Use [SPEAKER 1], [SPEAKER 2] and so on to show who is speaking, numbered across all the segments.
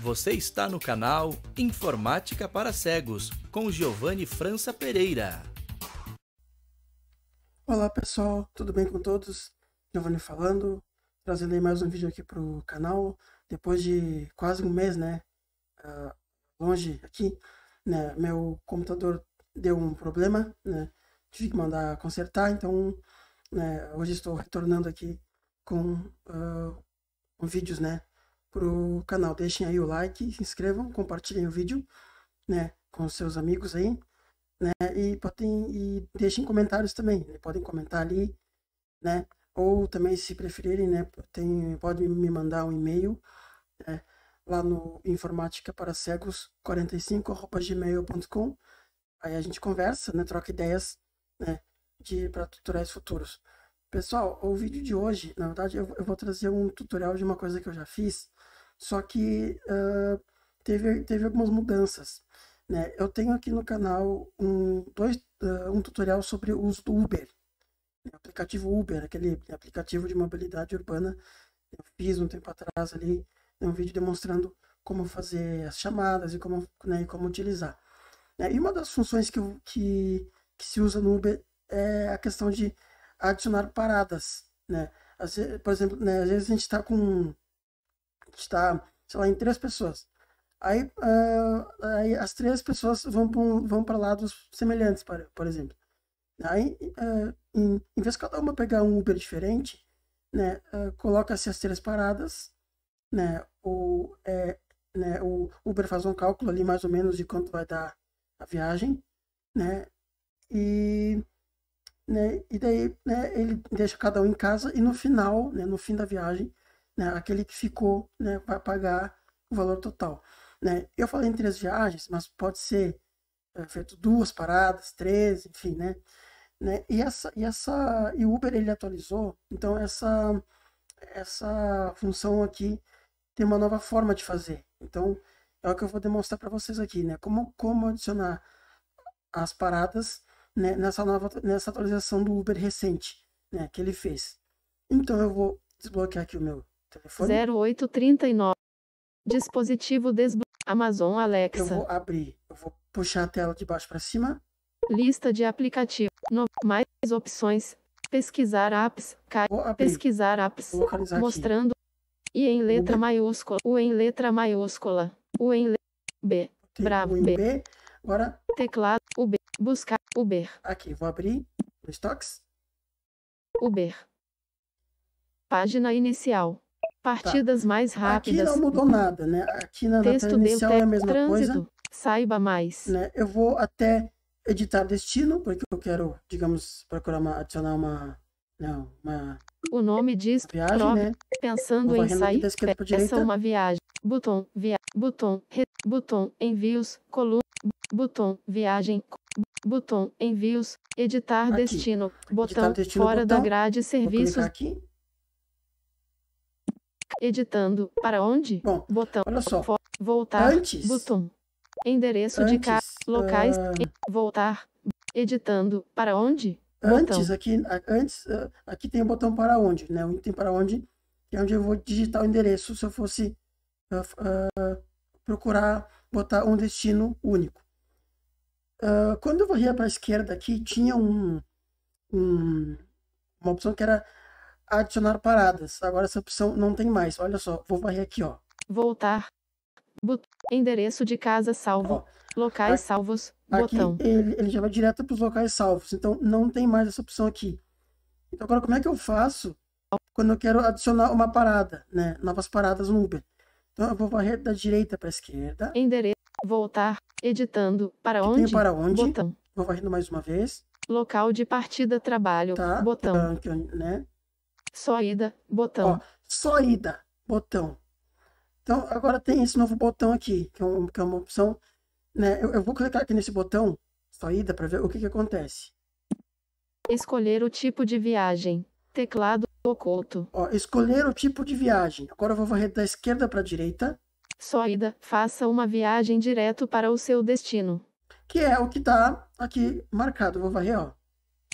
[SPEAKER 1] Você está no canal Informática para Cegos, com Giovanni França Pereira.
[SPEAKER 2] Olá pessoal, tudo bem com todos? Giovanni falando, trazendo aí mais um vídeo aqui para o canal, depois de quase um mês, né, uh, longe aqui, né, meu computador deu um problema, né, tive que mandar consertar, então, né, hoje estou retornando aqui com, uh, com vídeos, né, pro canal. Deixem aí o like, se inscrevam, compartilhem o vídeo, né, com seus amigos aí, né, e podem e deixem comentários também, né, podem comentar ali, né, ou também se preferirem, né, tem, pode me mandar um e-mail, né, lá no informática para cegos 45@gmail.com. Aí a gente conversa, né, troca ideias, né, de para tutoriais futuros. Pessoal, o vídeo de hoje, na verdade, eu, eu vou trazer um tutorial de uma coisa que eu já fiz, só que uh, teve, teve algumas mudanças. Né? Eu tenho aqui no canal um, dois, uh, um tutorial sobre o uso do Uber, né? aplicativo Uber, aquele aplicativo de mobilidade urbana. Eu fiz um tempo atrás ali né, um vídeo demonstrando como fazer as chamadas e como, né, e como utilizar. Né? E uma das funções que, que, que se usa no Uber é a questão de adicionar paradas. Né? Às vezes, por exemplo, né, às vezes a gente está com está, sei lá, em três pessoas. Aí, uh, aí as três pessoas vão para um, vão lados semelhantes, por, por exemplo. Aí, uh, em, em vez de cada uma pegar um Uber diferente, né, uh, coloca-se as três paradas, né, o, é, né, o Uber faz um cálculo ali mais ou menos de quanto vai dar a viagem, né, e, né, e daí né, ele deixa cada um em casa e no final, né, no fim da viagem, né? Aquele que ficou, né, vai pagar o valor total, né? Eu falei em três viagens, mas pode ser é, feito duas paradas, três, enfim, né? né? E essa e essa e o Uber ele atualizou, então essa essa função aqui tem uma nova forma de fazer. Então, é o que eu vou demonstrar para vocês aqui, né? Como como adicionar as paradas né, nessa nova nessa atualização do Uber recente, né, que ele fez. Então eu vou desbloquear aqui o meu
[SPEAKER 1] 0839. Dispositivo desbloqueado. Amazon Alexa. Eu vou abrir. Eu vou puxar a tela de baixo para cima. Lista de aplicativo. No... Mais opções. Pesquisar apps. Ca... Pesquisar apps. Mostrando. Aqui. I em letra Google. maiúscula. U em letra maiúscula. U em le... B. Bravo. B. B. Agora. Teclado. Uber. Buscar. Uber.
[SPEAKER 2] Aqui, vou abrir. Stocks.
[SPEAKER 1] Uber. Página inicial. Tá. Partidas tá. mais rápidas. Aqui não mudou nada,
[SPEAKER 2] né? Aqui na Texto inicial é a mesma trânsito. coisa.
[SPEAKER 1] Saiba mais.
[SPEAKER 2] Né? Eu vou até editar destino, porque eu quero, digamos, procurar uma, adicionar uma, não, uma... O nome diz viagem, prova, né?
[SPEAKER 1] pensando em sair. É, essa é uma viagem. Botão, via, botão, re, botão, envios, coluna, botão, viagem, botão, envios, editar aqui. destino, botão, editar destino, fora botão. da grade, serviços. Aqui. Editando. Para onde? Bom, botão. Olha só. Voltar. Antes. Botão. Endereço antes, de casa. Locais. Uh... Voltar.
[SPEAKER 2] Editando. Para onde? Antes, botão. aqui, antes, ah, aqui tem o botão para onde, né? O item para onde é onde eu vou digitar o endereço se eu fosse uh, uh, procurar botar um destino único. Uh, quando eu varria para a esquerda aqui, tinha um, um, uma opção que era adicionar paradas. Agora essa opção não tem mais. Olha só, vou varrer aqui, ó. Voltar. But... Endereço
[SPEAKER 1] de casa salvo. Ó, locais aqui,
[SPEAKER 2] salvos. Aqui botão. Ele, ele já vai direto para os locais salvos. Então não tem mais essa opção aqui. Então agora como é que eu faço quando eu quero adicionar uma parada, né? Novas paradas no Uber. Então eu vou varrer da direita para a esquerda.
[SPEAKER 1] Endereço. Voltar. Editando. Para aqui onde? para onde. Botão.
[SPEAKER 2] Vou varrendo mais uma vez.
[SPEAKER 1] Local de partida trabalho. Tá. Botão. Então, né?
[SPEAKER 2] Só ida, botão. Ó, só ida, botão. Então, agora tem esse novo botão aqui, que é, que é uma opção. Né? Eu, eu, vou clicar aqui nesse botão, só ida, para ver o que, que acontece. Escolher o tipo de viagem. Teclado oculto. Ó, escolher o tipo de viagem. Agora eu vou varrer da esquerda para a direita.
[SPEAKER 1] Só ida. Faça uma viagem direto para o seu destino. Que é o que está aqui marcado. Vou varrer, ó.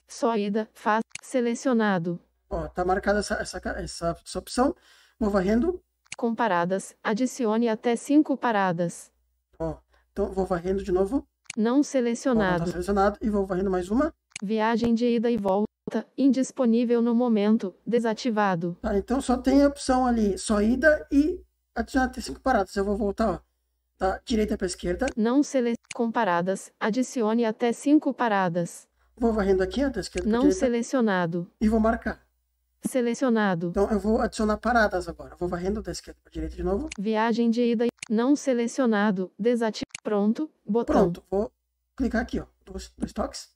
[SPEAKER 1] Só ida. faça. Selecionado. Ó, tá marcada essa, essa, essa, essa opção. Vou varrendo. Com paradas, adicione até cinco paradas. Ó, então vou varrendo de novo. Não tá selecionado. Ó, tá selecionado e vou varrendo mais uma. Viagem de ida e volta, indisponível no momento, desativado. Tá, então só tem a opção ali, só ida e adicionar até cinco paradas. Eu vou voltar, ó. Tá, direita para esquerda. Não selecione com paradas, adicione até cinco paradas. Vou varrendo aqui, ó, da tá esquerda Não selecionado. E vou marcar. Selecionado. Então eu vou adicionar paradas agora. Vou varrendo da esquerda para direita de novo. Viagem de ida. Não selecionado. Desativado. Pronto. Botão. Pronto. Vou clicar aqui, ó. Dois, dois toques.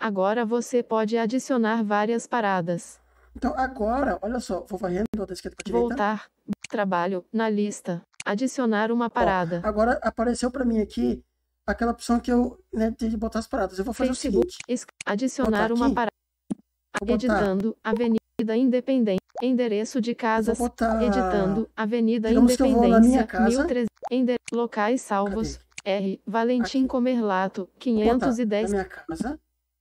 [SPEAKER 1] Agora você pode adicionar várias paradas. Então agora, olha só, vou varrendo da esquerda para direita. Voltar. Trabalho. Na lista.
[SPEAKER 2] Adicionar uma parada. Ó, agora apareceu para mim aqui aquela opção que eu né, de botar as paradas. Eu vou fazer Facebook, o seguinte. Adicionar uma parada editando,
[SPEAKER 1] Avenida Independência, endereço de casas, botar... editando, Avenida Digamos Independência, casa. Ende... locais salvos, Cadê? R, Valentim Aqui. Comerlato, 510,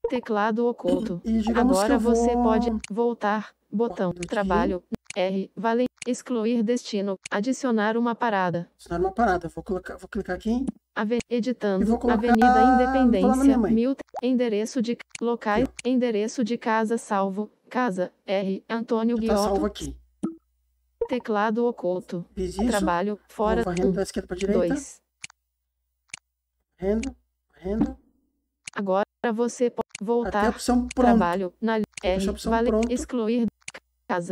[SPEAKER 1] teclado oculto. E, e Agora vou... você pode voltar, botão, trabalho, R, Valentim, Excluir destino. Adicionar uma parada. Adicionar uma parada. Vou, colocar, vou clicar aqui. Ave, editando. Colocar... Avenida Independência. Mil. Endereço de locais. Aqui, endereço de casa salvo. Casa R. Antônio Guiotto. Tá salvo aqui. Teclado oculto. Fiz isso. Trabalho fora. Vou varrendo um, da esquerda para direita. Dois. Agora você pode voltar. Até a opção pronto. Trabalho na R. Vale, pronto. excluir casa.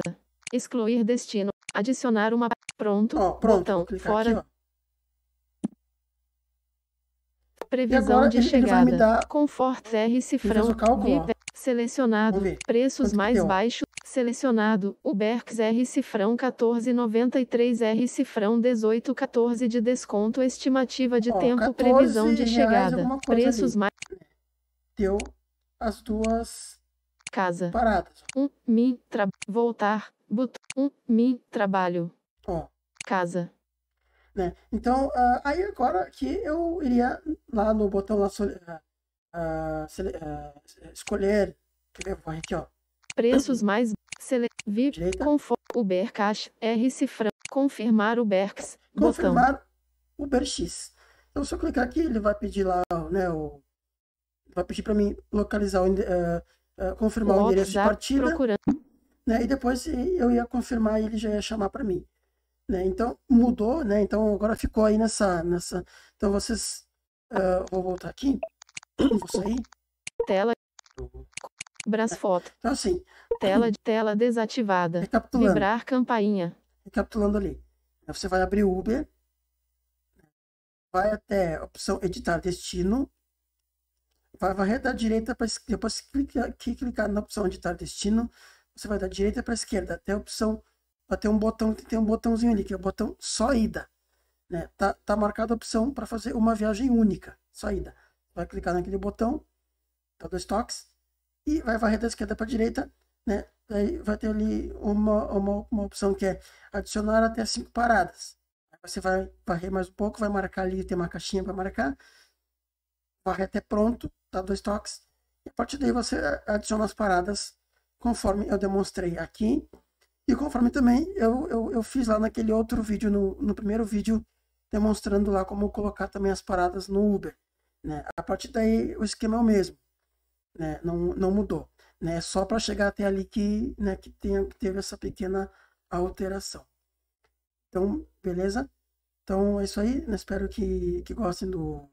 [SPEAKER 1] Excluir destino. Adicionar uma. Pronto. Ó, pronto. Botão, fora. Aqui, Previsão de ele, chegada. Ele dar... Confort R cifrão. Selecionado. Preços mais baixos. Selecionado. Uberx R cifrão 14,93 R cifrão 18,14 de desconto. Estimativa de tempo. Previsão de chegada. Preços ali. mais. Deu as duas casa. Paradas. Um, mi, tra, voltar, but, um, mi, trabalho. Ó. Casa.
[SPEAKER 2] Né? Então, uh, aí agora que eu iria lá no botão lá, uh, uh, escolher, que aqui, ó. Preços
[SPEAKER 1] mais, sele, VIP, conforme, Uber Cash, R Cifra, confirmar Uberx,
[SPEAKER 2] Confirmar UberX. Então, se eu clicar aqui, ele vai pedir lá, né, o, vai pedir para mim localizar, uh, uh, confirmar o, o endereço de partida. Né, e depois eu ia confirmar e ele já ia chamar para mim. Né? Então mudou, né? Então agora ficou aí nessa. nessa... Então vocês. Uh, vou voltar aqui. Vou sair. Tela. Brasfoto. É, então
[SPEAKER 1] assim. Tela de tela desativada. Recapitulando. Vibrar campainha. Recapitulando ali.
[SPEAKER 2] Você vai abrir o Uber. Vai até a opção editar destino vai varrer da direita para esquerda. Depois que clicar, na opção editar tá destino, você vai da direita para esquerda até a opção até um botão que tem um botãozinho ali que é o botão só ida, né? Tá, tá marcada a opção para fazer uma viagem única, só ida. Vai clicar naquele botão, tá dois toques e vai varrer da esquerda para direita, né? Aí vai ter ali uma, uma, uma opção que é adicionar até cinco paradas. você vai varrer mais um pouco, vai marcar ali, tem uma caixinha para marcar varre até pronto, tá dois toques. E a partir daí você adiciona as paradas conforme eu demonstrei aqui. E conforme também eu, eu, eu fiz lá naquele outro vídeo, no, no primeiro vídeo, demonstrando lá como colocar também as paradas no Uber. Né? A partir daí o esquema é o mesmo, né? não, não mudou. Né? É só para chegar até ali que, né, que, tenha, que teve essa pequena alteração. Então, beleza? Então é isso aí. Né? Espero que, que gostem do,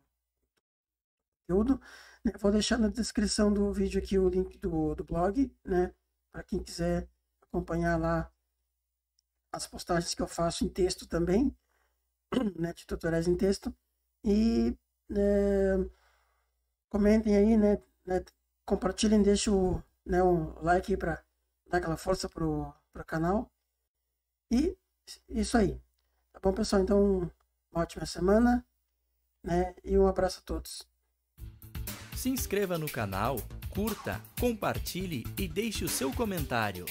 [SPEAKER 2] conteúdo. Né? Vou deixar na descrição do vídeo aqui o link do, do blog, né? Para quem quiser acompanhar lá as postagens que eu faço em texto também, né? De tutoriais em texto. E é, comentem aí, né? né? Compartilhem, deixem o, né, um like para dar aquela força pro, o canal. E isso aí. Tá bom, pessoal? Então, uma ótima semana, né? E um abraço a todos.
[SPEAKER 1] Se inscreva no canal, curta, compartilhe e deixe o seu comentário.